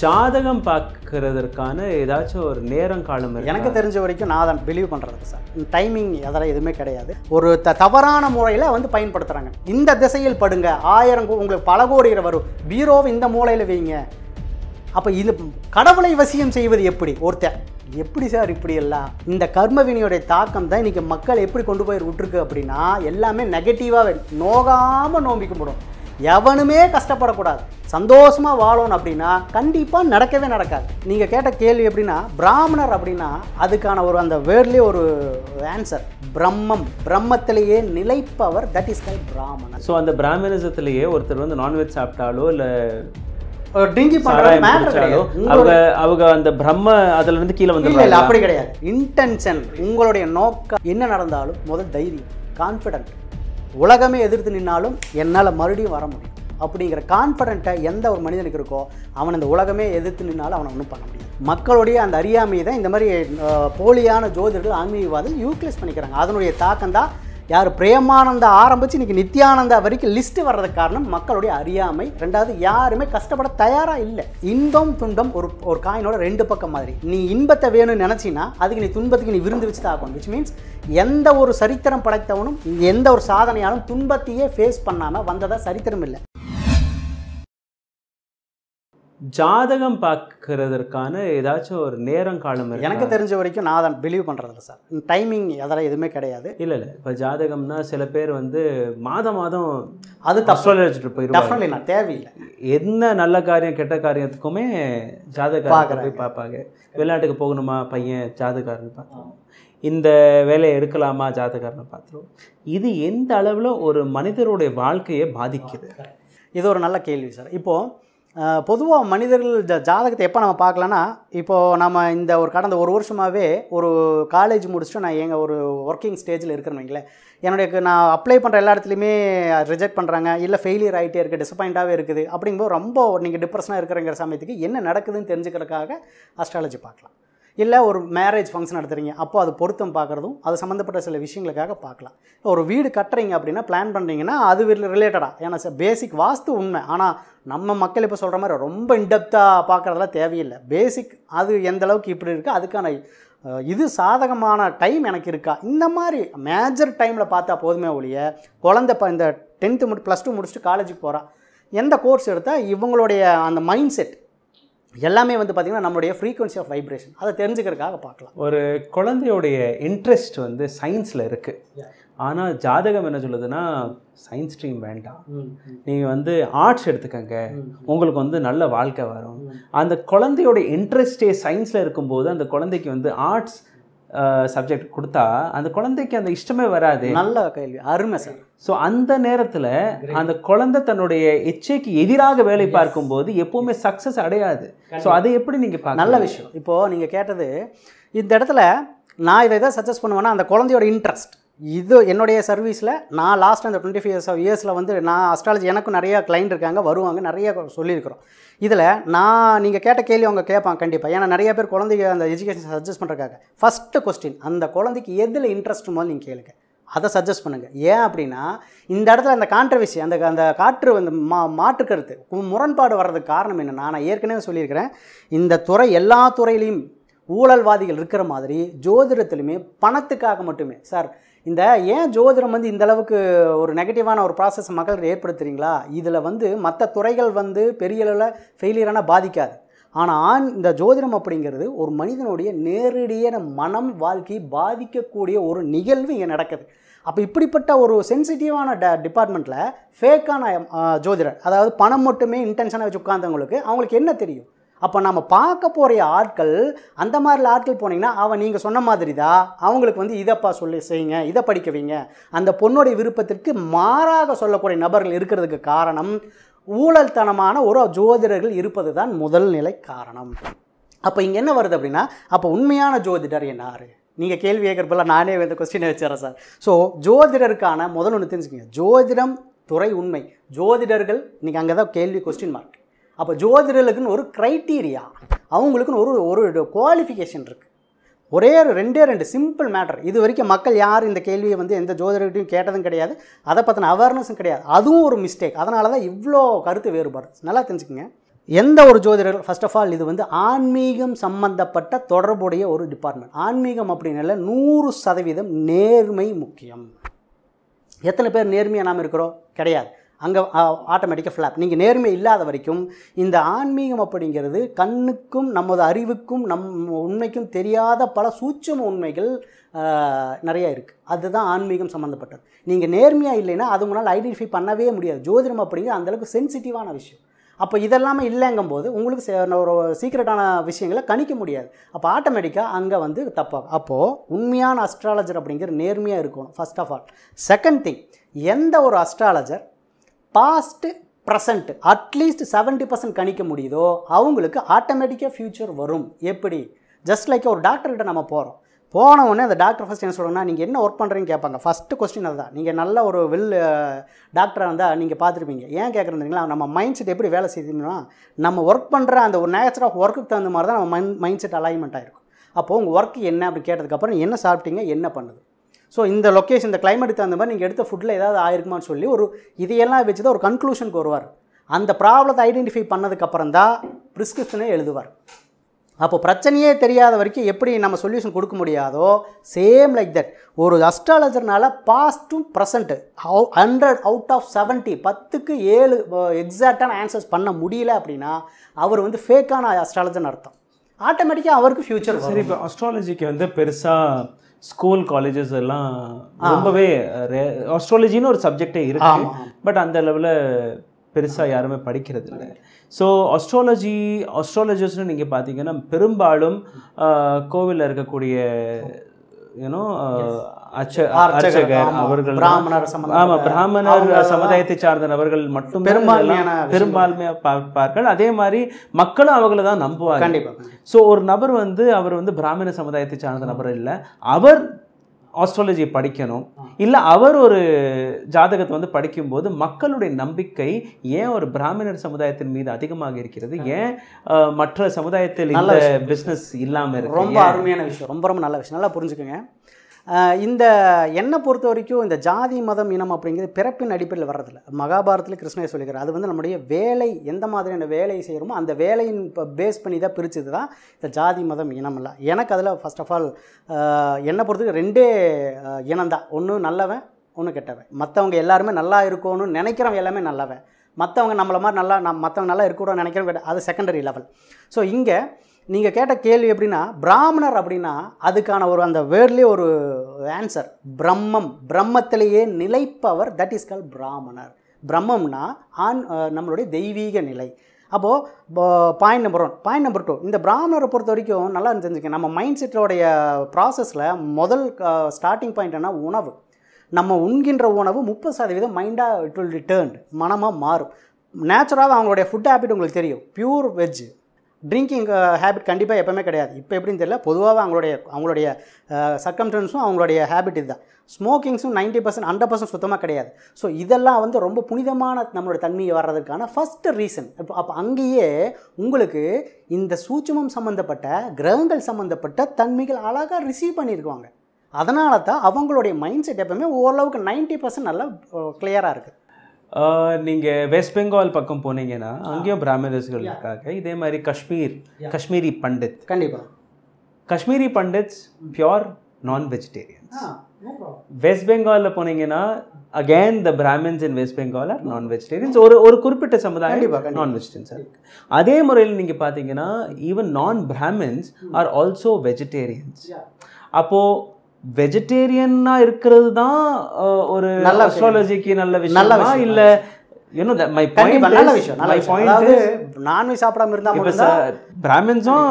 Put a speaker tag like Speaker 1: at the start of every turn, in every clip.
Speaker 1: ஜாதகம் பார்க்கறதற்கான ஏதாச்சும் ஒரு நேரம் காலம் எனக்கு
Speaker 2: தெரிஞ்ச வரைக்கும் நான் அதை பிலீவ் பண்ணுறது சார் டைமிங் அதெல்லாம் எதுவுமே கிடையாது
Speaker 1: ஒரு த தவறான
Speaker 2: முறையில் வந்து பயன்படுத்துகிறாங்க இந்த திசையில் படுங்க ஆயிரம் உங்களுக்கு பல கோடி வரும் பீரோவை இந்த மூலையில் வைங்க அப்போ இது கடவுளை வசியம் செய்வது எப்படி ஒருத்தர் எப்படி சார் இப்படி எல்லாம் இந்த கர்மவினியோடைய தாக்கம் தான் இன்றைக்கி மக்கள் எப்படி கொண்டு போய் விட்டுருக்கு அப்படின்னா எல்லாமே நெகட்டிவாக நோகாமல் நோம்பிக்க முடியும் எவனுமே கஷ்டப்படக்கூடாது சந்தோஷமாக வாழணும் அப்படின்னா கண்டிப்பாக நடக்கவே நடக்காது நீங்கள் கேட்ட கேள்வி எப்படின்னா பிராமணர் அப்படின்னா அதுக்கான ஒரு அந்த வேர்ட்லேயே ஒரு ஆன்சர் பிரம்மம் பிரம்மத்திலேயே நிலைப்பவர் தட் இஸ் கல்
Speaker 1: பிராமணன் ஸோ அந்த பிராமணிசத்திலேயே ஒருத்தர் வந்து நான்வெஜ் சாப்பிட்டாலோ இல்லை டிங்கி அவங்க அந்த பிரம்ம கீழே அப்படி கிடையாது
Speaker 2: இன்டென்ஷன் உங்களுடைய நோக்கம் என்ன நடந்தாலும் முதல் தைரியம் கான்ஃபிடென்ட் உலகமே எதிர்த்து நின்னாலும் என்னால் மறுபடியும் வர முடியும் அப்படிங்கிற கான்ஃபிடென்ட்டை எந்த ஒரு மனிதனுக்கு இருக்கோ அவன் இந்த உலகமே எதிர்த்து நின்னாலும் அவனை ஒன்றும் பண்ண முடியாது மக்களுடைய அந்த அறியாமையை தான் இந்த மாதிரி போலியான ஜோதிடர்கள் ஆன்மீகவாதம் யூக்ளிஸ் பண்ணிக்கிறாங்க அதனுடைய தாக்கம் தான் யார் பிரேமானந்தா ஆரம்பித்து இன்றைக்கி நித்யானந்தா வரைக்கும் லிஸ்ட்டு வர்றதுக்கு காரணம் மக்களுடைய அறியாமை ரெண்டாவது யாருமே கஷ்டப்பட தயாராக இல்லை இன்பம் துன்பம் ஒரு ஒரு காயினோட ரெண்டு பக்கம் மாதிரி நீ இன்பத்தை வேணும்னு நினச்சின்னா அதுக்கு நீ துன்பத்துக்கு நீ விருந்து வச்சு தான் ஆகணும் விச் மீன்ஸ் எந்த ஒரு சரித்திரம் படைத்தவனும் எந்த ஒரு சாதனையாலும் துன்பத்தையே ஃபேஸ் பண்ணாமல் வந்ததாக சரித்திரம் இல்லை
Speaker 1: ஜாதகம் பார்க்கறதற்கான ஏதாச்சும் ஒரு நேரம் காலம் எனக்கு தெரிஞ்ச வரைக்கும்
Speaker 2: நான் அதை பிலீவ் பண்ணுறதில்ல
Speaker 1: சார் டைமிங் அதெல்லாம் எதுவுமே கிடையாது இல்லை இல்லை இப்போ ஜாதகம்னா சில பேர் வந்து மாதம் மாதம் அது அஸ்ட்ராலஜிட்டு போயிடும் நான் தேவையில்லை என்ன நல்ல காரியம் கெட்ட காரியத்துக்குமே ஜாதகம் போய் பார்ப்பாங்க வெளிநாட்டுக்கு போகணுமா பையன் ஜாதகாரன் பார்த்துருவோம் இந்த வேலையை எடுக்கலாமா ஜாதகாரனை பார்த்துருவோம் இது எந்த அளவில் ஒரு மனிதருடைய வாழ்க்கையை பாதிக்குது இது ஒரு நல்ல கேள்வி சார் இப்போது பொதுவாக மனிதர்கள்
Speaker 2: ஜ ஜாதகத்தை எப்போ நம்ம பார்க்கலன்னா இப்போது நம்ம இந்த ஒரு கடந்த ஒரு வருஷமாகவே ஒரு காலேஜ் முடிச்சுட்டு நான் எங்கள் ஒரு ஒர்க்கிங் ஸ்டேஜில் இருக்கிறேன்னு என்னுடைய நான் அப்ளை பண்ணுற எல்லா இடத்துலையுமே ரிஜெக்ட் பண்ணுறாங்க இல்லை ஃபெயிலியர் ஆகிட்டே இருக்குது டிசப்பாயிண்ட்டாகவே இருக்குது அப்படிங்கும்போது ரொம்ப நீங்கள் டிப்ரெஷனாக இருக்கிறங்கிற சமயத்துக்கு என்ன நடக்குதுன்னு தெரிஞ்சுக்கிறதுக்காக அஸ்ட்ராலஜி பார்க்கலாம் இல்லை ஒரு மேரேஜ் ஃபங்க்ஷன் நடத்துகிறீங்க அப்போ அது பொருத்தம் பார்க்குறதும் அது சம்மந்தப்பட்ட சில விஷயங்களுக்காக பார்க்கலாம் ஒரு வீடு கட்டுறீங்க அப்படின்னா பிளான் பண்ணுறீங்கன்னா அது ரிலேட்டடாக ஏன்னா பேசிக் வாஸ்து உண்மை ஆனால் நம்ம மக்கள் இப்போ சொல்கிற மாதிரி ரொம்ப இன்டெப்த்தாக பார்க்குறதெல்லாம் தேவையில்லை பேசிக் அது எந்த அளவுக்கு இப்படி இருக்குது அதுக்கான இது சாதகமான டைம் எனக்கு இருக்கா இந்த மாதிரி மேஜர் டைமில் பார்த்தா போதுமே ஒழிய குழந்தை இப்போ இந்த டென்த்து முடி ப்ளஸ் டூ முடிச்சுட்டு காலேஜுக்கு போகிறான் எந்த கோர்ஸ் எடுத்தால் இவங்களுடைய அந்த மைண்ட் செட்
Speaker 1: எல்லாமே வந்து பார்த்திங்கன்னா நம்மளுடைய ஃப்ரீக்வன்சி ஆஃப் வைப்ரேஷன்
Speaker 2: அதை தெரிஞ்சுக்கிறதுக்காக பார்க்கலாம்
Speaker 1: ஒரு குழந்தையோடைய இன்ட்ரெஸ்ட் வந்து சயின்ஸில் இருக்குது ஆனால் ஜாதகம் என்ன சொல்லுதுன்னா சயின்ஸ் ஸ்ட்ரீம் வேண்டாம் நீங்கள் வந்து ஆர்ட்ஸ் எடுத்துக்கங்க உங்களுக்கு வந்து நல்ல வாழ்க்கை வரும் அந்த குழந்தையோட இன்ட்ரெஸ்டே சயின்ஸில் இருக்கும்போது அந்த குழந்தைக்கு வந்து ஆர்ட்ஸ் சப்ஜெக்ட் கொடுத்தா அந்த குழந்தைக்கு அந்த இஷ்டமே வராது நல்ல கேள்வி அருமை சார் ஸோ அந்த நேரத்தில் அந்த குழந்தை தன்னுடைய எச்சைக்கு எதிராக வேலை பார்க்கும்போது எப்போவுமே சக்ஸஸ் அடையாது ஸோ அதை எப்படி நீங்கள் நல்ல விஷயம்
Speaker 2: இப்போது நீங்கள் கேட்டது இந்த இடத்துல நான் இதை தான் சஜஸ்ட் பண்ணுவேன்னா அந்த குழந்தையோட இன்ட்ரெஸ்ட் இது என்னுடைய சர்வீஸில் நான் லாஸ்ட் அந்த டுவெண்ட்டி ஃபைவ் இயர்ஸ் இயர்ஸில் வந்து நான் அஸ்ட்ராலஜி எனக்கும் நிறையா கிளைண்ட் இருக்காங்க வருவாங்க நிறைய சொல்லியிருக்கிறோம் இதில் நான் நீங்கள் கேட்ட கேள்வி அவங்க கேட்பாங்க கண்டிப்பாக ஏன்னா நிறைய பேர் குழந்தைங்க அந்த எஜுகேஷன் சஜஸ்ட் பண்ணுறக்காக ஃபஸ்ட்டு கொஸ்டின் அந்த குழந்தைக்கு எதில் இன்ட்ரெஸ்ட் மாதிரி நீங்கள் கேளுங்க அதை சஜஸ்ட் பண்ணுங்கள் ஏன் அப்படின்னா இந்த இடத்துல அந்த கான்ட்ரவர்சி அந்த அந்த காற்று அந்த மா மாற்றுக்கருத்து முரண்பாடு வர்றதுக்கு காரணம் என்ன நான் ஏற்கனவே சொல்லியிருக்கிறேன் இந்த துறை எல்லா துறையிலையும் ஊழல்வாதிகள் இருக்கிற மாதிரி ஜோதிடத்துலையுமே பணத்துக்காக மட்டுமே சார் இந்த ஏன் ஜோதிடம் வந்து இந்த அளவுக்கு ஒரு நெகட்டிவான ஒரு ப்ராசஸ் மக்கள் ஏற்படுத்துறீங்களா இதில் வந்து மற்ற துறைகள் வந்து பெரிய அளவில் ஃபெயிலியரான பாதிக்காது ஆனால் இந்த ஜோதிடம் அப்படிங்கிறது ஒரு மனிதனுடைய நேரடியான மனம் வாழ்க்கை பாதிக்கக்கூடிய ஒரு நிகழ்வு இங்கே நடக்குது அப்போ இப்படிப்பட்ட ஒரு சென்சிட்டிவான ட டிபார்ட்மெண்ட்டில் ஃபேக்கான ஜோதிடர் அதாவது பணம் மட்டுமே இன்டென்ஷனாக வச்சு உட்காந்தவங்களுக்கு அவங்களுக்கு என்ன தெரியும் அப்போ நம்ம பார்க்க போகிற ஆட்கள் அந்த மாதிரி ஆட்கள் போனீங்கன்னா அவன் நீங்கள் சொன்ன மாதிரி தான் அவங்களுக்கு வந்து இதைப்பா சொல்லி செய்யுங்க இதை படிக்க வைங்க அந்த பொண்ணுடைய விருப்பத்திற்கு மாறாக சொல்லக்கூடிய நபர்கள் இருக்கிறதுக்கு காரணம் ஊழல்தனமான ஒரு ஜோதிடர்கள் இருப்பது தான் முதல் நிலை காரணம் அப்போ இங்கே என்ன வருது அப்படின்னா அப்போ உண்மையான ஜோதிடர் என்னாரு நீங்கள் கேள்வி கேட்குறப்பெல்லாம் நானே வந்து கொஸ்டினை வச்சுறேன் சார் ஸோ ஜோதிடருக்கான முதல் ஒன்று தெரிஞ்சுக்கோங்க ஜோதிடம் துறை உண்மை ஜோதிடர்கள் இன்றைக்கி அங்கே தான் கேள்வி கொஸ்டின் மார்க் அப்போ ஜோதிடர்களுக்குன்னு ஒரு க்ரைட்டீரியா அவங்களுக்குன்னு ஒரு ஒரு குவாலிஃபிகேஷன் இருக்குது ஒரே ஒரு ரெண்டே ரெண்டு சிம்பிள் மேட்டர் இது வரைக்கும் மக்கள் யார் இந்த கேள்வியை வந்து எந்த ஜோதிடர்கிட்டையும் கேட்டதும் கிடையாது அதை பற்றின அவேர்னஸும் கிடையாது அதுவும் ஒரு மிஸ்டேக் அதனால தான் இவ்வளோ கருத்து வேறுபாடு நல்லா தெரிஞ்சுக்கோங்க எந்த ஒரு ஜோதிடர்கள் ஃபஸ்ட் ஆஃப் ஆல் இது வந்து ஆன்மீகம் சம்பந்தப்பட்ட தொடர்புடைய ஒரு டிபார்ட்மெண்ட் ஆன்மீகம் அப்படின்னால நூறு சதவீதம் நேர்மை முக்கியம் எத்தனை பேர் நேர்மையாக நாம் இருக்கிறோம் கிடையாது அங்கே ஆட்டோமேட்டிக்காக ஃப்ளாப் நீங்கள் நேர்மை இல்லாத வரைக்கும் இந்த ஆன்மீகம் அப்படிங்கிறது கண்ணுக்கும் நமது அறிவுக்கும் நம் உண்மைக்கும் தெரியாத பல சூட்சம உண்மைகள் நிறையா இருக்குது அதுதான் ஆன்மீகம் சம்மந்தப்பட்டது நீங்கள் நேர்மையாக இல்லைன்னா அது உங்களால் ஐடென்டிஃபை பண்ணவே முடியாது ஜோதிடம் அப்படிங்கிற அந்தளவுக்கு சென்சிட்டிவான விஷயம் அப்போ இதெல்லாமே இல்லைங்கும் போது உங்களுக்கு ஒரு சீக்ரெட்டான விஷயங்களை கணிக்க முடியாது அப்போ ஆட்டோமேட்டிக்காக அங்கே வந்து தப்பாக அப்போது உண்மையான அஸ்ட்ராலஜர் அப்படிங்கிற நேர்மையாக இருக்கணும் first of all second thing எந்த ஒரு astrologer past present at least seventy percent கணிக்க முடியுதோ அவங்களுக்கு ஆட்டோமேட்டிக்காக ஃப்யூச்சர் வரும் எப்படி ஜஸ்ட் லைக் ஒரு டாக்டர்கிட்ட நம்ம போகிறோம் போன உடனே அந்த டாக்டர் ஃபஸ்ட் என்ன சொல்லணும் நீங்கள் என்ன ஒர்க் பண்ணுறீங்கன்னு கேட்பாங்க ஃபஸ்ட்டு கொஸ்டின் அதுதான் நீங்கள் நல்ல ஒரு வெல் டாக்டராக இருந்தால் நீங்கள் பார்த்துருப்பீங்க ஏன் கேட்குறீங்களா நம்ம மைண்ட் செட் எப்படி வேலை செய்யணும்னா நம்ம ஒர்க் பண்ணுற அந்த ஒரு நேச்சர் ஆஃப் ஒர்க்குக்கு தகுந்த மாதிரி தான் நம்ம மைண்ட் மைண்ட் செட் அலைன்மெண்ட் ஆகிருக்கும் அப்போது உங்கள் ஒர்க் என்ன அப்படி கேட்டதுக்கப்புறம் என்ன சாப்பிட்டீங்க என்ன பண்ணுது ஸோ இந்த லொக்கேஷன் இந்த கிளைமேட்டுக்கு தகுந்த மாதிரி நீங்கள் எடுத்த ஃபுட்டில் ஏதாவது ஆயிருக்குமான்னு சொல்லி ஒரு இதையெல்லாம் வச்சு தான் ஒரு கன்க்ளூஷனுக்கு வருவார் அந்த ப்ராப்ளத்தை ஐடென்டிஃபை பண்ணதுக்கப்புறம் தான் ப்ரிஸ்கிரிப்ஷனே எழுதுவார் அப்போ பிரச்சனையே தெரியாத வரைக்கும் எப்படி நம்ம சொல்யூஷன் கொடுக்க முடியாதோ சேம் லைக் தட் ஒரு அஸ்ட்ராலஜர்னால் பாஸ்ட்டும் present how hundred out of seventy பத்துக்கு ஏழு எக்ஸாக்டான ஆன்சர்ஸ் பண்ண முடியல அப்படின்னா அவர் வந்து ஃபேக்கான அஸ்ட்ராலஜர்னு அர்த்தம் ஆட்டோமேட்டிக்காக அவருக்கு ஃப்யூச்சர் சரி இப்போ
Speaker 1: அஸ்ட்ராலஜிக்கு வந்து பெருசாக ஸ்கூல் காலேஜஸ் எல்லாம் ரொம்பவே ஆஸ்ட்ராலஜின்னு ஒரு சப்ஜெக்டே இருக்கு பட் அந்த லெவலில் பெருசாக யாருமே படிக்கிறது இல்லை ஸோ அஸ்ட்ராலஜி அஸ்ட்ராலஜர்ஸ்னு நீங்கள் பார்த்தீங்கன்னா பெரும்பாலும் கோவிலில் இருக்கக்கூடிய ஏன்னோ அர்ச்சகர் அவர்கள் பிராமணர் ஆமா பிராமணர் சமுதாயத்தை சார்ந்த நபர்கள் மட்டும் பெரும்பான்மையான பெரும்பான்மையா பார்ப்பார்கள் அதே மாதிரி மக்களும் அவங்கள தான் நம்புவாங்க கண்டிப்பா சோ ஒரு நபர் வந்து அவர் வந்து பிராமண சமுதாயத்தை சார்ந்த நபர் இல்லை அவர் ஆஸ்ட்ராலஜி படிக்கணும் இல்லை அவர் ஒரு ஜாதகத்தை வந்து படிக்கும்போது மக்களுடைய நம்பிக்கை ஏன் ஒரு பிராமணர் சமுதாயத்தின் மீது அதிகமாக இருக்கிறது ஏன் மற்ற சமுதாயத்தில் நல்ல பிஸ்னஸ் இல்லாமல் ரொம்ப அருமையான விஷயம்
Speaker 2: ரொம்ப ரொம்ப நல்ல விஷயம் நல்லா புரிஞ்சுக்கோங்க இந்த என்னை பொறுத்த வரைக்கும் இந்த ஜாதி மதம் இனம் அப்படிங்கிறது பிறப்பின் அடிப்படையில் வர்றதில்ல மகாபாரதத்தில் கிருஷ்ணர் சொல்லிக்கிறார் அது வந்து நம்முடைய வேலை எந்த மாதிரியான வேலையை செய்கிறோமோ அந்த வேலையின் இப்போ பேஸ் பண்ணி தான் பிரித்தது தான் இந்த ஜாதி மதம் இனம் இல்லை எனக்கு அதில் ஃபஸ்ட் ஆஃப் ஆல் என்னை பொறுத்தவரைக்கும் ரெண்டே இனம்தான் ஒன்று நல்லவன் ஒன்று கெட்டவன் மற்றவங்க எல்லாருமே நல்லா இருக்கணும்னு நினைக்கிறவங்க எல்லாமே நல்லவன் மற்றவங்க நம்மளை மாதிரி நல்லா நம் மற்றவங்க நல்லா இருக்கணும்னு நினைக்கிறவங்க அது செகண்டரி லெவல் ஸோ இங்கே நீங்கள் கேட்ட கேள்வி எப்படின்னா பிராமணர் அப்படின்னா அதுக்கான ஒரு அந்த வேர்ட்லேயே ஒரு ஆன்சர் பிரம்மம் பிரம்மத்திலேயே நிலைப்பவர் தட் இஸ் கால் பிராமணர் பிரம்மம்னா ஆண் நம்மளுடைய தெய்வீக நிலை அப்போது point number one point number two இந்த பிராமணரை பொறுத்த வரைக்கும் நல்லா தெரிஞ்சுக்க நம்ம மைண்ட் செட்டோடைய ப்ராசஸில் முதல் ஸ்டார்டிங் பாயிண்ட் என்ன உணவு நம்ம உண்கின்ற உணவு முப்பது சதவீதம் மைண்டாக இட் வில் ரிட்டர்ன்டு மனமாக மாறும் நேச்சுரலாக அவங்களுடைய ஃபுட் ஹேபிட் உங்களுக்கு தெரியும் pure veg drinking habit uh, கண்டிப்பாக எப்போவுமே கிடையாது இப்போ எப்படின்னு தெரியல பொதுவாக அவங்களுடைய அவங்களுடைய சர்க்கம்டன்ஸும் uh, அவங்களுடைய ஹேபிட் இதுதான் ஸ்மோக்கிங்ஸும் நைன்ட்டி பர்சன்ட் ஹண்ட்ரட் பர்சன்ட் சுத்தமாக கிடையாது ஸோ இதெல்லாம் வந்து ரொம்ப புனிதமான நம்மளோட தன்மையை வர்றதுக்கான ஃபஸ்ட்டு ரீசன் இப்போ அப்போ அங்கேயே உங்களுக்கு இந்த சூட்சமம் சம்மந்தப்பட்ட கிரகங்கள் சம்மந்தப்பட்ட தன்மைகள் அழகாக ரிசீவ் பண்ணியிருக்குவாங்க அதனால தான் அவங்களுடைய மைண்ட் செட் எப்போவுமே ஓரளவுக்கு நைன்ட்டி பர்சன்ட் நல்லா கிளியராக uh, இருக்குது
Speaker 1: நீங்கள் வெஸ்ட் பெங்கால் பக்கம் போனீங்கன்னா அங்கேயும் பிராமணர்ஸ்கள் இருக்காங்க இதே மாதிரி காஷ்மீர் காஷ்மீரி பண்டித் கண்டிப்பாக Kashmiri Pandits pure non vegetarians West பெங்காலில் போனீங்கன்னா again the Brahmins in West Bengal are non vegetarians ஒரு ஒரு குறிப்பிட்ட சமுதாயம் நான் வெஜிடேரியன்ஸ் இருக்கு அதே முறையில் நீங்கள் பார்த்தீங்கன்னா ஈவன் நான் பிராமின்ஸ் ஆர் ஆல்சோ வெஜிடேரியன்ஸ் அப்போது வெஜிடேரியன்னா இருக்கிறது தான் ஒரு நல்ல அஸ்ட்ராலஜிக்கு நல்ல விஷயம் நல்ல இல்ல நல்ல விஷயம்
Speaker 2: நான்வெஜ் சாப்பிடாம இருந்தா
Speaker 1: பிராமின்ஸும்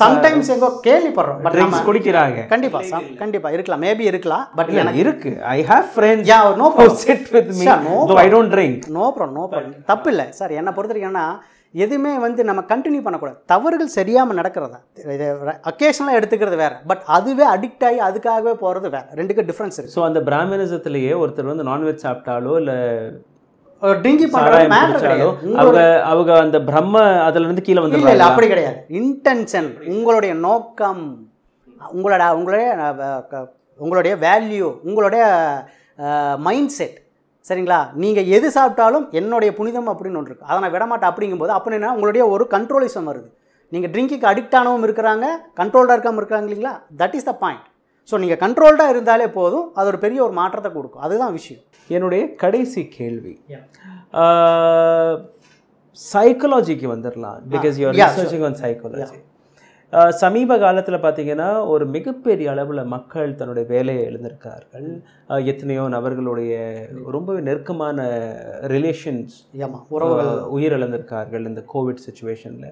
Speaker 1: சம்டைம்ஸ்
Speaker 2: எங்கோ கேள்விப்படுறோம் பட் ட்ரிங்க்ஸ் குடிக்கிறாங்க கண்டிப்பா கண்டிப்பா இருக்கலாம் மேபி இருக்கலாம் பட் எனக்கு
Speaker 1: இருக்கு I have friends yeah no problem said with me no I don't drink
Speaker 2: no problem no problem தப்பு இல்லை சார் என்ன பொறுத்த வரைக்கும் எதுவுமே வந்து நம்ம கண்டினியூ பண்ணக்கூடாது தவறுகள் சரியாமல் நடக்கிறதா
Speaker 1: இது அக்கேஷனலாக எடுத்துக்கிறது வேறு பட் அதுவே அடிக்ட் ஆகி
Speaker 2: அதுக்காகவே போகிறது
Speaker 1: வேறு ரெண்டுக்கும் டிஃப்ரென்ஸ் இருக்குது ஸோ அந்த பிராமணிசத்துலேயே ஒருத்தர் வந்து நான்வெஜ் சாப்பிட்டாலோ இல்லை ட்ரிங்கி பண்ணுறாலோ அவங்க அவங்க அந்த பிரம்ம அதுலேருந்து கீழே வந்து இல்லை அப்படி கிடையாது
Speaker 2: இன்டென்ஷன் உங்களுடைய நோக்கம் உங்களோட உங்களுடைய உங்களுடைய வேல்யூ உங்களுடைய மைண்ட் செட் சரிங்களா நீங்கள் எது சாப்பிட்டாலும் என்னுடைய புனிதம் அப்படின்னு ஒன்று இருக்குது அதை நான் விடமாட்டேன் அப்படிங்கும்போது அப்படின்னா உங்களுடைய ஒரு கண்ட்ரோலிசம் வருது நீங்கள் ட்ரிங்க்குக்கு அடிக்ட் ஆனவும் இருக்கிறாங்க கண்ட்ரோல்டாக இருக்காமல் இருக்கிறாங்க இல்லைங்களா that is the point so நீங்கள் கண்ட்ரோல்டாக இருந்தாலே போதும் அது ஒரு பெரிய ஒரு மாற்றத்தை கொடுக்கும் அதுதான் விஷயம் என்னுடைய
Speaker 1: கடைசி கேள்வி சைக்கலாஜிக்கு வந்துடலாம் பிகாஸ் யூஆர் சர்ச்சிங் சைக்கலாஜி சமீப காலத்தில் பார்த்திங்கன்னா ஒரு மிகப்பெரிய அளவில் மக்கள் தன்னுடைய வேலையை எழுந்திருக்கார்கள் எத்தனையோ நபர்களுடைய ரொம்பவே நெருக்கமான ரிலேஷன்ஸ் உறவுகள் உயிர் இழந்திருக்கார்கள் இந்த கோவிட் சுச்சுவேஷனில்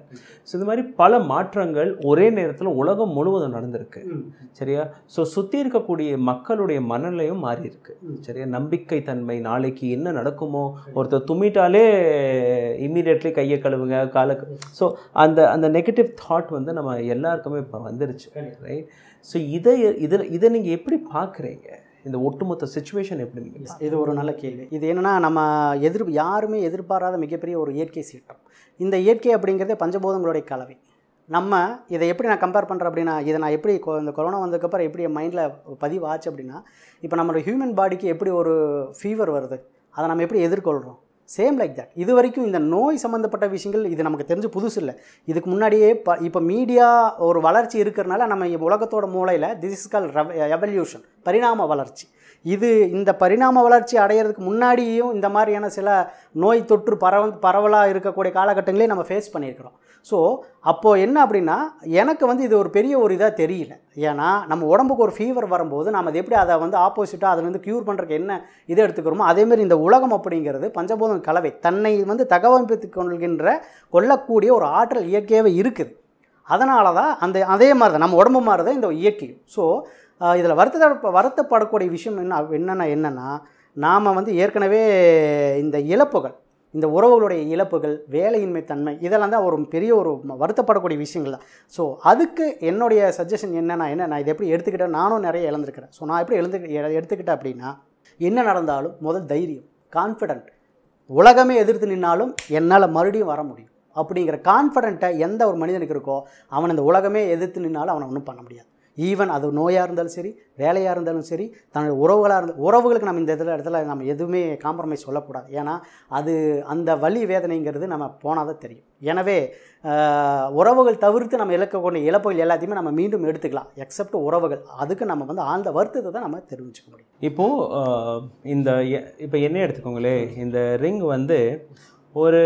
Speaker 1: ஸோ இது மாதிரி பல மாற்றங்கள் ஒரே நேரத்தில் உலகம் முழுவதும் நடந்திருக்கு சரியா ஸோ சுற்றி இருக்கக்கூடிய மக்களுடைய மனநிலையும் மாறி இருக்கு சரியா நம்பிக்கை தன்மை நாளைக்கு என்ன நடக்குமோ ஒருத்தர் தும்மிட்டாலே இம்மீடியட்லி கையை கழுவுங்க கால ஸோ அந்த அந்த நெகட்டிவ் தாட் வந்து நம்ம எல்லாருக்குமே இப்போ வந்துருச்சு ரைட் ஸோ இதை இதில் இதை நீங்கள் எப்படி பார்க்குறீங்க இந்த ஒட்டுமொத்த சுச்சுவேஷன் எப்படி நீங்கள் இது ஒரு நல்ல கேள்வி
Speaker 2: இது என்னென்னா நம்ம எதிர் யாருமே எதிர்பாராத மிகப்பெரிய ஒரு இயற்கை சீற்றம் இந்த இயற்கை அப்படிங்கிறது பஞ்சபோதங்களுடைய கலவை நம்ம இதை எப்படி நான் கம்பேர் பண்ணுறேன் அப்படின்னா இதை நான் எப்படி இந்த கொரோனா வந்ததுக்கப்புறம் எப்படி என் மைண்டில் பதிவாச்சு அப்படின்னா இப்போ நம்மளோட ஹியூமன் பாடிக்கு எப்படி ஒரு ஃபீவர் வருது அதை நம்ம எப்படி எதிர்கொள்கிறோம் சேம் லைக் தட் இது வரைக்கும் இந்த நோய் சம்மந்தப்பட்ட விஷயங்கள் இது நமக்கு தெரிஞ்சு புதுசு இல்லை இதுக்கு முன்னாடியே ப இப்போ மீடியா ஒரு வளர்ச்சி இருக்கிறனால நம்ம உலகத்தோட மூளையில் திஸ் இஸ் கால் ரெவல்யூஷன் பரிணாம வளர்ச்சி இது இந்த பரிணாம வளர்ச்சி அடையிறதுக்கு முன்னாடியும் இந்த மாதிரியான சில நோய் தொற்று பரவ பரவலாக இருக்கக்கூடிய காலகட்டங்களே நம்ம ஃபேஸ் பண்ணியிருக்கிறோம் ஸோ அப்போது என்ன அப்படின்னா எனக்கு வந்து இது ஒரு பெரிய ஒரு இதாக தெரியல ஏன்னா நம்ம உடம்புக்கு ஒரு ஃபீவர் வரும்போது நம்ம அது எப்படி அதை வந்து ஆப்போசிட்டாக அதில் வந்து க்யூர் பண்ணுறதுக்கு என்ன இதை எடுத்துக்கிறோமோ அதேமாரி இந்த உலகம் அப்படிங்கிறது பஞ்சபூதம் கலவை தன்னை வந்து தகவமைப்பு கொள்கின்ற கொள்ளக்கூடிய ஒரு ஆற்றல் இயற்கையாகவே இருக்குது அதனால தான் அந்த அதே மாதிரி தான் நம்ம உடம்பு மாதிரி தான் இந்த இயற்கையும் ஸோ இதில் வருத்த வருத்தப்படக்கூடிய விஷயம் என்ன என்னென்னா என்னென்னா நாம் வந்து ஏற்கனவே இந்த இழப்புகள் இந்த உறவுகளுடைய இழப்புகள் வேலையின்மை தன்மை இதெல்லாம் தான் ஒரு பெரிய ஒரு வருத்தப்படக்கூடிய விஷயங்கள் தான் ஸோ அதுக்கு என்னுடைய சஜஷன் என்னென்னா என்ன நான் இதை எப்படி எடுத்துக்கிட்டேன் நானும் நிறைய இழந்திருக்கிறேன் ஸோ நான் எப்படி எழுந்து எடுத்துக்கிட்டேன் அப்படின்னா என்ன நடந்தாலும் முதல் தைரியம் கான்ஃபிடென்ட் உலகமே எதிர்த்து நின்னாலும் என்னால் மறுபடியும் வர முடியும் அப்படிங்கிற கான்ஃபிடென்ட்டை எந்த ஒரு மனிதனுக்கு இருக்கோ அவன் இந்த உலகமே எதிர்த்து நின்னாலும் அவனை ஒன்றும் பண்ண முடியாது ஈவன் அது நோயாக இருந்தாலும் சரி வேலையாக இருந்தாலும் சரி தனது உறவுகளாக இருந்த உறவுகளுக்கு நம்ம இந்த இதில் இடத்துல நம்ம எதுவுமே காம்ப்ரமைஸ் சொல்லக்கூடாது ஏன்னா அது அந்த வழி வேதனைங்கிறது நம்ம போனால் தான் தெரியும் எனவே உறவுகள் தவிர்த்து நம்ம இழக்கக்கூடிய இழப்புகள் எல்லாத்தையுமே நம்ம மீண்டும் எடுத்துக்கலாம் எக்ஸப்ட் உறவுகள் அதுக்கு நம்ம வந்து ஆழ்ந்த வருத்தத்தை தான் நம்ம தெரிவிச்சுக்க
Speaker 1: முடியும் இப்போது இந்த இப்போ என்ன எடுத்துக்கோங்களேன் இந்த ரிங் வந்து ஒரு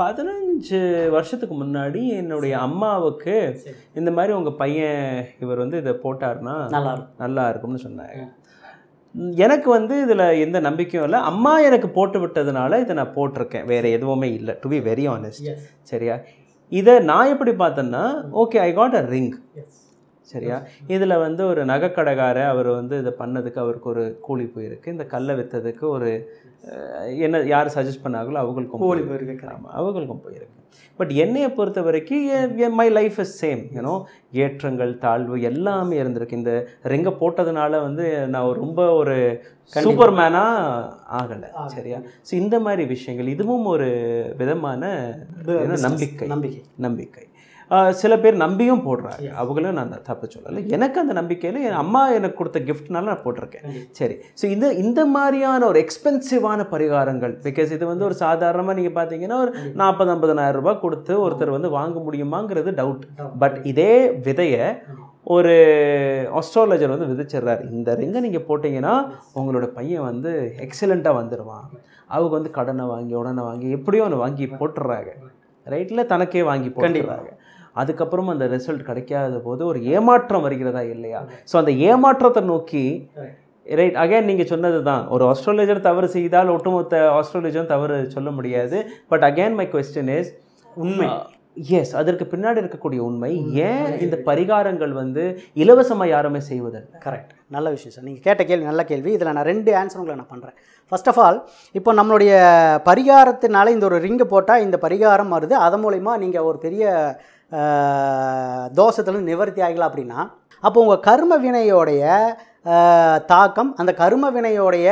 Speaker 1: பதினஞ்சு வருஷத்துக்கு முன்னாடி என்னுடைய அம்மாவுக்கு இந்த மாதிரி உங்கள் பையன் இவர் வந்து இதை போட்டார்னா நல்லா நல்லா இருக்கும்னு சொன்னாங்க எனக்கு வந்து இதில் எந்த நம்பிக்கையும் இல்லை அம்மா எனக்கு போட்டு விட்டதுனால இதை நான் போட்டிருக்கேன் வேறு எதுவுமே இல்லை டு பி வெரி ஆனஸ்ட் சரியா இதை நான் எப்படி பார்த்தேன்னா okay I got a ring சரியா இதில் வந்து ஒரு நகைக்கடைக்கார அவர் வந்து இதை பண்ணதுக்கு அவருக்கு ஒரு கூலி போயிருக்கு இந்த கல்லை விற்றதுக்கு ஒரு என்ன யார் சஜஸ்ட் பண்ணாங்களோ அவங்களுக்கும் கூலி போயிருக்கு அவங்களுக்கும் போயிருக்கு பட் என்னையை பொறுத்த வரைக்கும் மை லைஃப் இஸ் சேம் ஏன்னோ ஏற்றங்கள் தாழ்வு எல்லாமே இருந்திருக்கு இந்த ரெங்கை போட்டதுனால வந்து நான் ரொம்ப ஒரு சூப்பர் மேனாக ஆகலை சரியா ஸோ இந்த மாதிரி விஷயங்கள் இதுவும் ஒரு விதமான நம்பிக்கை நம்பிக்கை நம்பிக்கை சில பேர் நம்பியும் போடுறாங்க அவங்களும் நான் தப்பு சொல்லலை எனக்கு அந்த நம்பிக்கையில் என் அம்மா எனக்கு கொடுத்த கிஃப்ட்னால நான் போட்டிருக்கேன் சரி ஸோ இந்த இந்த மாதிரியான ஒரு எக்ஸ்பென்சிவான பரிகாரங்கள் பிகாஸ் இது வந்து ஒரு சாதாரணமாக நீங்கள் பார்த்தீங்கன்னா ஒரு நாற்பது ஐம்பதனாயிரம் ரூபாய் கொடுத்து ஒருத்தர் வந்து வாங்க முடியுமாங்கிறது டவுட் பட் இதே விதையை ஒரு ஆஸ்ட்ராலஜர் வந்து விதைச்சிடுறார் இந்த ரிங்கை நீங்கள் போட்டிங்கன்னா உங்களோட பையன் வந்து எக்ஸலண்ட்டாக வந்துடுவான் அவங்க வந்து கடனை வாங்கி உடனே வாங்கி எப்படியோ ஒன்று வாங்கி போட்டுடுறாங்க ரைட்டில் தனக்கே வாங்கி போட்டுடுறாங்க அதுக்கப்புறம் அந்த ரிசல்ட் கிடைக்காத போது ஒரு ஏமாற்றம் வருகிறதா இல்லையா ஸோ அந்த ஏமாற்றத்தை நோக்கி ரைட் அகைன் நீங்கள் சொன்னது தான் ஒரு ஆஸ்ட்ரோலஜர் தவறு செய்தால் ஒட்டுமொத்த ஆஸ்ட்ரோலஜரும் தவறு சொல்ல முடியாது but again my question is உண்மை எஸ் அதற்கு பின்னாடி இருக்கக்கூடிய உண்மை ஏன் இந்த பரிகாரங்கள் வந்து இலவசமாக யாருமே
Speaker 2: செய்வது கரெக்ட் நல்ல விஷயம் சார் நீங்கள் கேட்ட கேள்வி நல்ல கேள்வி இதில் நான் ரெண்டு ஆன்சர் உங்களை நான் பண்ணுறேன் ஃபர்ஸ்ட் ஆஃப் ஆல் இப்போ நம்மளுடைய பரிகாரத்தினால இந்த ஒரு ரிங்கு போட்டால் இந்த பரிகாரம் வருது அதன் மூலயமா நீங்கள் ஒரு பெரிய தோஷத்துலேருந்து நிவர்த்தி ஆகலாம் அப்படின்னா அப்போ உங்கள் கர்ம வினையோடைய தாக்கம் அந்த கரும வினையோடைய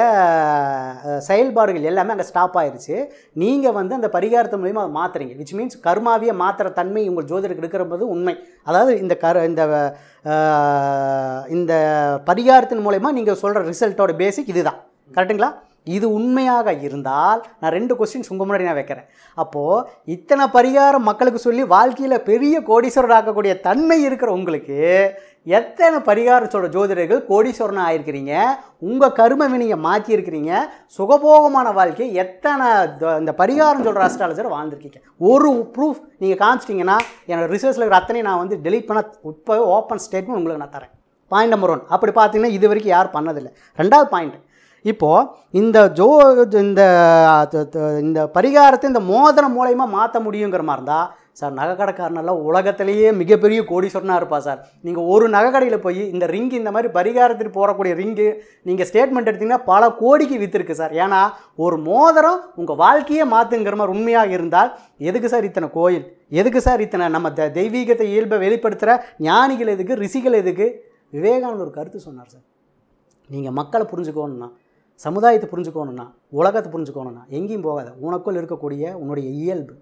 Speaker 2: செயல்பாடுகள் எல்லாமே அங்கே ஸ்டாப் ஆயிடுச்சு நீங்கள் வந்து அந்த பரிகாரத்தை மூலியமாக அதை மாற்றுறீங்க விச் மீன்ஸ் கர்மாவியை மாற்றுற தன்மை உங்கள் ஜோதிடருக்கு இருக்கிறபோது உண்மை அதாவது இந்த கரு இந்த இந்த பரிகாரத்தின் மூலயமா நீங்கள் சொல்கிற ரிசல்ட்டோட பேசிக் இதுதான் கரெக்டுங்களா இது உண்மையாக இருந்தால் நான் ரெண்டு கொஸ்டின்ஸ் உங்கள் முன்னாடி நான் வைக்கிறேன் அப்போது இத்தனை பரிகாரம் மக்களுக்கு சொல்லி வாழ்க்கையில் பெரிய கோடீஸ்வரர் ஆக்கக்கூடிய தன்மை இருக்கிற உங்களுக்கு எத்தனை பரிகாரம் சொல்கிற ஜோதிடர்கள் கோடீஸ்வரனாக ஆயிருக்கிறீங்க உங்கள் கரும நீங்கள் மாற்றியிருக்கிறீங்க சுகபோகமான வாழ்க்கை எத்தனை இந்த பரிகாரம் சொல்கிற அஸ்ட்ராலஜர் வாழ்ந்துருக்கீங்க ஒரு ப்ரூஃப் நீங்கள் காமிச்சிட்டிங்கன்னா என்னோடய ரிசர்ச்சில் இருக்கிற அத்தனை நான் வந்து டெலிட் பண்ண இப்போ ஓப்பன் ஸ்டேட்மெண்ட் உங்களுக்கு நான் தரேன் பாயிண்ட் நம்பர் ஒன் அப்படி பார்த்தீங்கன்னா இது வரைக்கும் யாரும் பண்ணதில்லை ரெண்டாவது பாயிண்ட் இப்போது இந்த ஜோ இந்த இந்த பரிகாரத்தை இந்த மோதிரம் மூலயமா மாற்ற முடியுங்கிற மாதிரி இருந்தால் சார் நகைக்கடைக்காரனெல்லாம் உலகத்திலேயே மிகப்பெரிய கோடீஸ்வரனாக இருப்பா சார் நீங்கள் ஒரு நகைக்கடையில் போய் இந்த ரிங்கு இந்த மாதிரி பரிகாரத்துக்கு போகக்கூடிய ரிங்கு நீங்கள் ஸ்டேட்மெண்ட் எடுத்திங்கன்னா பல கோடிக்கு விற்றுருக்கு சார் ஏன்னா ஒரு மோதிரம் உங்கள் வாழ்க்கையே மாற்றுங்கிற மாதிரி உண்மையாக இருந்தால் எதுக்கு சார் இத்தனை கோயில் எதுக்கு சார் இத்தனை நம்ம த தெய்வீகத்தை இயல்பை வெளிப்படுத்துகிற ஞானிகள் எதுக்கு ரிஷிகள் எதுக்கு விவேகானந்த ஒரு கருத்து சொன்னார் சார் நீங்கள் மக்களை புரிஞ்சுக்கோணுன்னா சமுதாயத்தை புரிஞ்சுக்கணும்னா உலகத்தை புரிஞ்சுக்கணும்னா எங்கேயும் போகாத உனக்குள் இருக்கக்கூடிய உன்னுடைய இயல்பு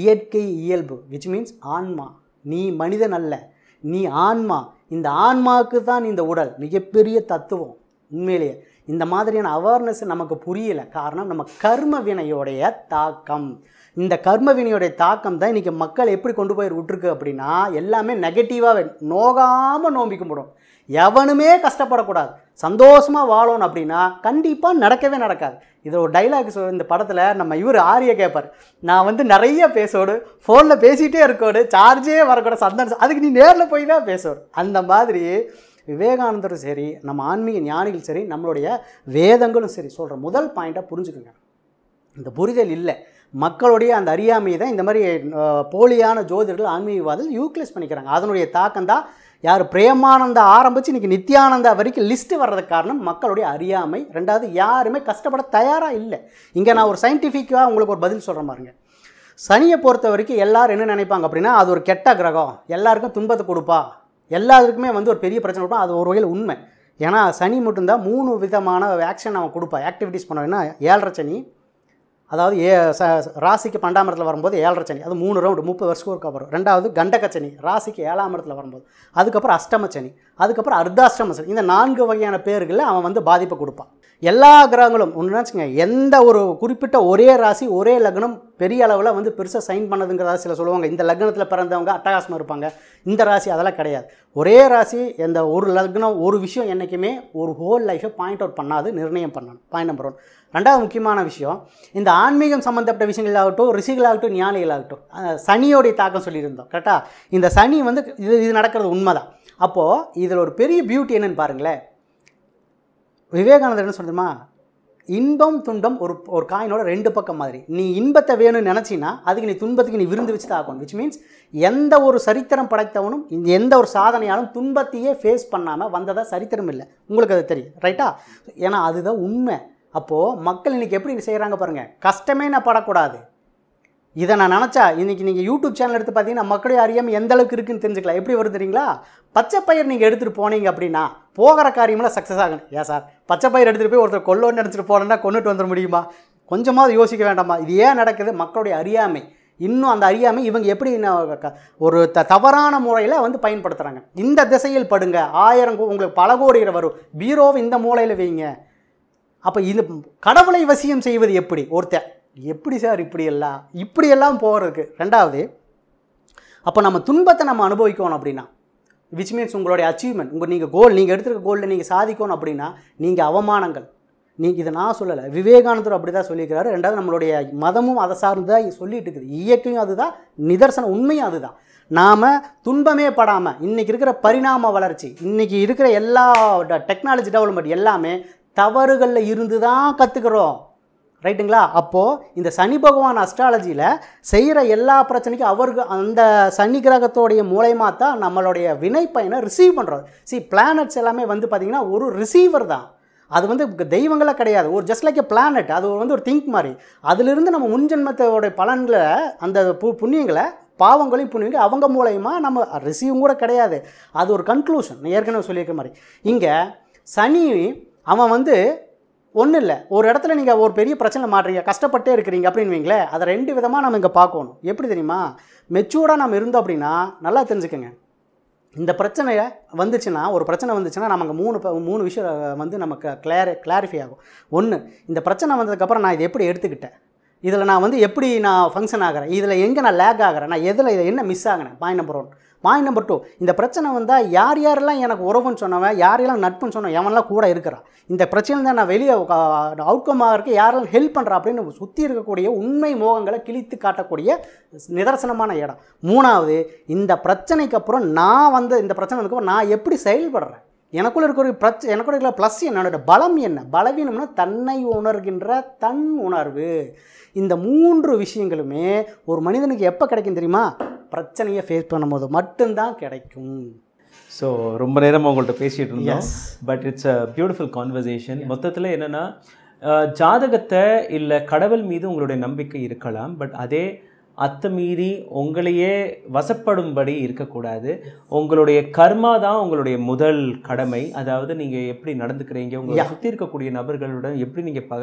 Speaker 2: இயற்கை இயல்பு விச் மீன்ஸ் ஆன்மா நீ மனிதன் அல்ல நீ ஆன்மா இந்த ஆன்மாவுக்கு தான் இந்த உடல் மிகப்பெரிய தத்துவம் உண்மையிலேயே இந்த மாதிரியான அவேர்னஸ் நமக்கு புரியலை காரணம் நம்ம கர்ம வினையோடைய தாக்கம் இந்த கர்ம வினையுடைய தாக்கம் தான் இன்றைக்கி மக்கள் எப்படி கொண்டு போய் விட்டுருக்கு அப்படின்னா எல்லாமே நெகட்டிவாக நோகாமல் நோம்பிக்க முடியும் எவனுமே கஷ்டப்படக்கூடாது சந்தோஷமாக வாழணும் அப்படின்னா கண்டிப்பாக நடக்கவே நடக்காது இதில் ஒரு டைலாக் இந்த படத்தில் நம்ம இவர் ஆரிய கேட்பார் நான் வந்து நிறைய பேசோடு ஃபோனில் பேசிகிட்டே இருக்கோடு சார்ஜே வரக்கூட சந்தோஷம் அதுக்கு நீ நேரில் போய் தான் பேசோடு அந்த மாதிரி விவேகானந்தரும் சரி நம்ம ஆன்மீக ஞானிகள் சரி நம்மளுடைய வேதங்களும் சரி சொல்கிற முதல் பாயிண்ட்டாக புரிஞ்சுக்குங்க இந்த புரிதல் இல்லை மக்களுடைய அந்த அறியாமையை தான் இந்த மாதிரி போலியான ஜோதிடர்கள் ஆன்மீகவாதம் யூக்ளிஸ் பண்ணிக்கிறாங்க அதனுடைய தாக்கம் தான் யார் பிரேமானந்தா ஆரம்பித்து இன்றைக்கி நித்யானந்தா வரைக்கும் லிஸ்ட்டு வர்றதுக்கு காரணம் மக்களுடைய அறியாமை ரெண்டாவது யாருமே கஷ்டப்பட தயாராக இல்லை இங்கே நான் ஒரு சயின்டிஃபிக்காக உங்களுக்கு ஒரு பதில் சொல்கிறேன் பாருங்கள் சனியை பொறுத்த வரைக்கும் எல்லோரும் என்ன நினைப்பாங்க அப்படின்னா அது ஒரு கெட்ட கிரகம் எல்லாருக்கும் துன்பத்தை கொடுப்பா எல்லாத்துக்குமே வந்து ஒரு பெரிய பிரச்சனை கொடுப்பா அது ஒரு வகையில் உண்மை ஏன்னா சனி மட்டும்தான் மூணு விதமான ஆக்ஷன் அவன் கொடுப்பா ஆக்டிவிட்டீஸ் பண்ணுவேன்னா ஏழரை சனி அதாவது ஏ ச ராசிக்கு பண்டாமரத்தில் வரும்போது ஏழரை சனி அது மூணு ரவுண்டு முப்பது வருஷத்துக்கு ஒரு வரும் ரெண்டாவது கண்டக சனி ராசிக்கு ஏழாம் இடத்துல வரும்போது அதுக்கப்புறம் அஷ்டம சனி அதுக்கப்புறம் அர்த்தாஷ்டம சனி இந்த நான்கு வகையான பேர்களில் அவன் வந்து பாதிப்பை கொடுப்பான் எல்லா கிரகங்களும் ஒன்று வச்சுக்கோங்க எந்த ஒரு குறிப்பிட்ட ஒரே ராசி ஒரே லக்னம் பெரிய அளவில் வந்து பெருசாக சைன் பண்ணதுங்கிறதா சில சொல்லுவாங்க இந்த லக்னத்தில் பிறந்தவங்க அட்டகாசமாக இருப்பாங்க இந்த ராசி அதெல்லாம் கிடையாது ஒரே ராசி எந்த ஒரு லக்னம் ஒரு விஷயம் என்றைக்குமே ஒரு ஹோல் லைஃப்பை பாயிண்ட் அவுட் பண்ணாது நிர்ணயம் பண்ணணும் பாயிண்ட் நம்பர் ஒன் ரெண்டாவது முக்கியமான விஷயம் இந்த ஆன்மீகம் சம்மந்தப்பட்ட விஷயங்கள் ஆகட்டும் ரிஷிகளாகட்டும் ஞானிகளாகட்டும் சனியோடைய தாக்கம் சொல்லியிருந்தோம் கரெக்டாக இந்த சனி வந்து இது இது நடக்கிறது உண்மை தான் அப்போது இதில் ஒரு பெரிய பியூட்டி என்னென்னு பாருங்களேன் விவேகானந்தர் என்ன சொல்லுமா இன்பம் துன்பம் ஒரு ஒரு காயினோட ரெண்டு பக்கம் மாதிரி நீ இன்பத்தை வேணும்னு நினச்சின்னா அதுக்கு நீ துன்பத்துக்கு நீ விருந்து வச்சு தான் ஆகணும் விச் மீன்ஸ் எந்த ஒரு சரித்திரம் படைத்தவனும் எந்த ஒரு சாதனையாலும் துன்பத்தையே ஃபேஸ் பண்ணாமல் வந்ததாக சரித்திரம் இல்லை உங்களுக்கு அது தெரியும் ரைட்டா ஏன்னா அதுதான் உண்மை அப்போது மக்கள் இன்றைக்கி எப்படி செய்கிறாங்க பாருங்கள் கஷ்டமே நான் படக்கூடாது இதை நான் நினச்சா இன்றைக்கி நீங்கள் யூடியூப் சேனல் எடுத்து பார்த்தீங்கன்னா மக்களுடைய அறியாமல் எந்த அளவுக்கு இருக்குன்னு தெரிஞ்சுக்கலாம் எப்படி வருது தெரியுங்களா பச்சை பயிர் நீங்கள் எடுத்துகிட்டு போனீங்க அப்படின்னா போகிற காரியமெல்லாம் சக்ஸஸ் ஆகணும் ஏன் சார் பச்சை பயிர் எடுத்துகிட்டு போய் ஒருத்தர் கொல்லோன்னு நினச்சிட்டு போனேன்னா கொண்டுட்டு வந்துட முடியுமா கொஞ்சமாவது யோசிக்க வேண்டாமா இது ஏன் நடக்குது மக்களுடைய அறியாமை இன்னும் அந்த அறியாமை இவங்க எப்படி ஒரு த தவறான முறையில் வந்து பயன்படுத்துகிறாங்க இந்த திசையில் படுங்க ஆயிரம் உங்களுக்கு பல கோடி வரும் பீரோவை இந்த மூலையில் வைங்க அப்போ இது கடவுளை வசியம் செய்வது எப்படி ஒருத்தர் எப்படி சார் இப்படியெல்லாம் இப்படியெல்லாம் போகிறதுக்கு ரெண்டாவது அப்போ நம்ம துன்பத்தை நம்ம அனுபவிக்கணும் அப்படின்னா விச் மீன்ஸ் உங்களுடைய அச்சீவ்மெண்ட் உங்கள் நீங்கள் கோல் நீங்கள் எடுத்துருக்க கோலில் நீங்கள் சாதிக்கணும் அப்படின்னா நீங்கள் அவமானங்கள் நீங்கள் இதை நான் சொல்லலை விவேகானந்தர் அப்படி தான் சொல்லியிருக்கிறாரு ரெண்டாவது நம்மளுடைய மதமும் அதை சார்ந்து தான் சொல்லிட்டு இருக்குது இயற்கையும் அதுதான் நிதர்சனம் உண்மையும் அதுதான் நாம் துன்பமே படாமல் இன்றைக்கி இருக்கிற பரிணாம வளர்ச்சி இன்றைக்கி இருக்கிற எல்லா டெக்னாலஜி டெவலப்மெண்ட் எல்லாமே தவறுகளில் இருந்து தான் கற்றுக்குறோம் ரைட்டுங்களா அப்போது இந்த சனி பகவான் அஸ்ட்ராலஜியில் செய்கிற எல்லா பிரச்சனைக்கும் அவருக்கு அந்த சனி கிரகத்தோடைய மூலயமா தான் நம்மளுடைய வினை பயனை ரிசீவ் பண்ணுறோம் சி பிளானட்ஸ் எல்லாமே வந்து பார்த்திங்கன்னா ஒரு ரிசீவர் தான் அது வந்து தெய்வங்களே கிடையாது ஒரு ஜஸ்ட் லைக் எ பிளானட் அது வந்து ஒரு திங்க் மாதிரி அதிலிருந்து நம்ம முன்ஜென்மத்தோடைய பலன்களை அந்த பு புண்ணியங்களை பாவங்களையும் புண்ணியங்களையும் அவங்க மூலயமா நம்ம ரிசீவும் கூட கிடையாது அது ஒரு கன்க்ளூஷன் ஏற்கனவே சொல்லியிருக்க மாதிரி இங்கே சனி அவன் வந்து ஒன்றும் இல்லை ஒரு இடத்துல நீங்கள் ஒரு பெரிய பிரச்சனை மாட்டுறீங்க கஷ்டப்பட்டே இருக்கிறீங்க அப்படின்னு வைங்களேன் அதை ரெண்டு விதமாக நம்ம இங்கே பார்க்கணும் எப்படி தெரியுமா மெச்சூர்டாக நம்ம இருந்தோம் அப்படின்னா நல்லா தெரிஞ்சுக்கோங்க இந்த பிரச்சனையை வந்துச்சுன்னா ஒரு பிரச்சனை வந்துச்சுன்னா நமக்கு மூணு மூணு விஷயம் வந்து நமக்கு கிளாரி கிளாரிஃபை ஆகும் ஒன்று இந்த பிரச்சனை வந்ததுக்கப்புறம் நான் இதை எப்படி எடுத்துக்கிட்டேன் இதில் நான் வந்து எப்படி நான் ஃபங்க்ஷன் ஆகிறேன் இதில் எங்கே நான் லேக் ஆகிறேன் நான் எதில் இதை என்ன மிஸ் ஆகினேன் point number one point number two இந்த பிரச்சனை வந்தால் யார் யாரெல்லாம் எனக்கு உறவுன்னு சொன்னவன் யாரெல்லாம் நட்புன்னு சொன்னவன் எவன்லாம் கூட இருக்கிறான் இந்த பிரச்சனை தான் நான் வெளியே அவுட்கம் ஆகிறதுக்கு யாரெல்லாம் ஹெல்ப் பண்ணுறா அப்படின்னு சுற்றி இருக்கக்கூடிய உண்மை மோகங்களை கிழித்து காட்டக்கூடிய நிதர்சனமான இடம் மூணாவது இந்த பிரச்சனைக்கு அப்புறம் நான் வந்து இந்த பிரச்சனைக்கு அப்புறம் நான் எப்படி செயல்படுறேன் எனக்குள்ள இருக்கிற ஒரு பிரச்ச எனக்குள்ள இருக்கிற ப்ளஸ் என்னோட பலம் என்ன பலவீனம்னா தன்னை உணர்கின்ற தன் உணர்வு இந்த மூன்று விஷயங்களுமே ஒரு மனிதனுக்கு எப்போ கிடைக்கும் தெரியுமா பிரச்சனையை ஃபேஸ் பண்ணும்போது மட்டும்தான் கிடைக்கும்
Speaker 1: ஸோ ரொம்ப நேரம் உங்கள்கிட்ட பேசிகிட்டு இருந்தோம் but it's a beautiful conversation மொத்தத்தில் என்னென்னா ஜாதகத்தை இல்லை கடவுள் மீது உங்களுடைய நம்பிக்கை இருக்கலாம் பட் அதே அத்துமீறி உங்களையே வசப்படும்படி இருக்கக்கூடாது உங்களுடைய கர்மா தான் உங்களுடைய முதல் கடமை அதாவது நீங்கள் எப்படி நடந்துக்கிறீங்க உங்களை சுற்றி இருக்கக்கூடிய நபர்களுடன் எப்படி நீங்கள் ப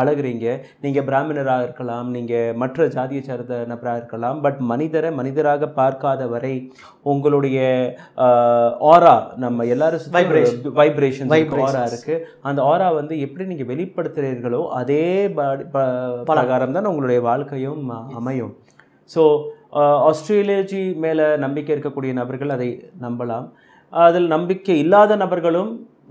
Speaker 1: பழகுறீங்க நீங்கள் பிராமணராக இருக்கலாம் நீங்கள் மற்ற ஜாதியை சார்ந்த நபராக இருக்கலாம் பட் மனிதரை மனிதராக பார்க்காத வரை உங்களுடைய ஆரா நம்ம எல்லாரும் வைப்ரேஷன் ஆரா இருக்குது அந்த ஆரா வந்து எப்படி நீங்கள் வெளிப்படுத்துகிறீர்களோ அதே பலகாரம் தான் உங்களுடைய வாழ்க்கையும் அமையும் ஸோ ஆஸ்ட்ரேலியாஜி மேலே நம்பிக்கை இருக்கக்கூடிய நபர்கள் அதை நம்பலாம் அதில் நம்பிக்கை இல்லாத நபர்களும்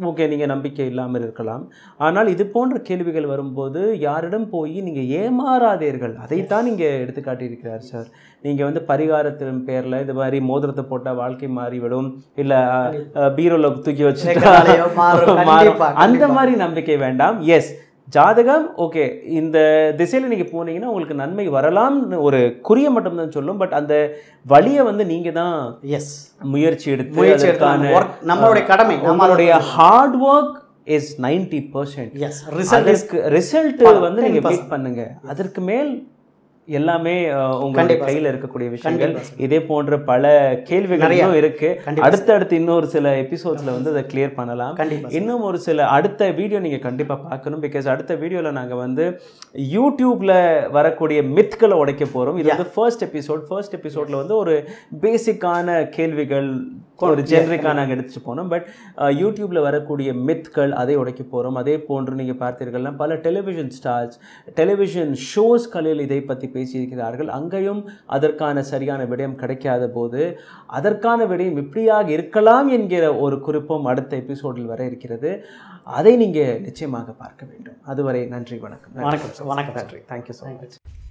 Speaker 1: ஓகே நீங்கள் நம்பிக்கை இல்லாமல் இருக்கலாம் ஆனால் இது போன்ற கேள்விகள் வரும்போது யாரிடம் போய் நீங்கள் ஏமாறாதீர்கள் அதைத்தான் நீங்கள் எடுத்துக்காட்டியிருக்கிறார் சார் நீங்கள் வந்து பரிகாரத்தின் பேரில் இது மாதிரி மோதிரத்தை போட்டால் வாழ்க்கை மாறிவிடும் இல்லை பீரோவில் தூக்கி வச்சு அந்த மாதிரி நம்பிக்கை வேண்டாம் எஸ் ஜாதகம் ஓகே இந்த திசையில் நீங்கள் போனீங்கன்னா உங்களுக்கு நன்மை வரலாம்னு ஒரு குறிய மட்டும்தான் சொல்லும் பட் அந்த வழியை வந்து நீங்கள் தான் எஸ் முயற்சி எடுத்து முயற்சி நம்மளுடைய கடமை நம்மளுடைய hard work is ninety percent yes result result வந்து நீங்கள் வெயிட் பண்ணுங்க அதற்கு மேல் எல்லாமே உங்களுடைய கையில் இருக்கக்கூடிய விஷயங்கள் இதே போன்ற பல கேள்விகளையும் இருக்கு அடுத்தடுத்து இன்னொரு சில எபிசோட்ஸ்ல வந்து அதை கிளியர் பண்ணலாம் இன்னும் ஒரு சில அடுத்த வீடியோ நீங்க கண்டிப்பா பார்க்கணும் பிகாஸ் அடுத்த வீடியோல நாங்க வந்து யூடியூப்ல வரக்கூடிய மித்களை உடைக்க போறோம் இது வந்து ஃபர்ஸ்ட் எபிசோட் ஃபர்ஸ்ட் எபிசோட்ல வந்து ஒரு பேசிக்கான கேள்விகள் ஒரு ஜென்ரிக்காக நாங்கள் எடுத்துட்டு போனோம் பட் யூடியூப்பில் வரக்கூடிய மித்கள் அதை உடைக்க போகிறோம் அதே போன்று நீங்கள் பார்த்தீர்கள்னா பல டெலிவிஷன் ஸ்டார்ஸ் டெலிவிஷன் ஷோஸ்களில் இதை பற்றி பேசியிருக்கிறார்கள் அங்கேயும் அதற்கான சரியான விடயம் கிடைக்காத போது அதற்கான விடயம் இப்படியாக இருக்கலாம் என்கிற ஒரு குறிப்பும் அடுத்த எபிசோடில் வர இருக்கிறது அதை நீங்கள் நிச்சயமாக பார்க்க வேண்டும் அதுவரை நன்றி வணக்கம் வணக்கம் வணக்கம் நன்றி தேங்க்யூ ஸோ மச்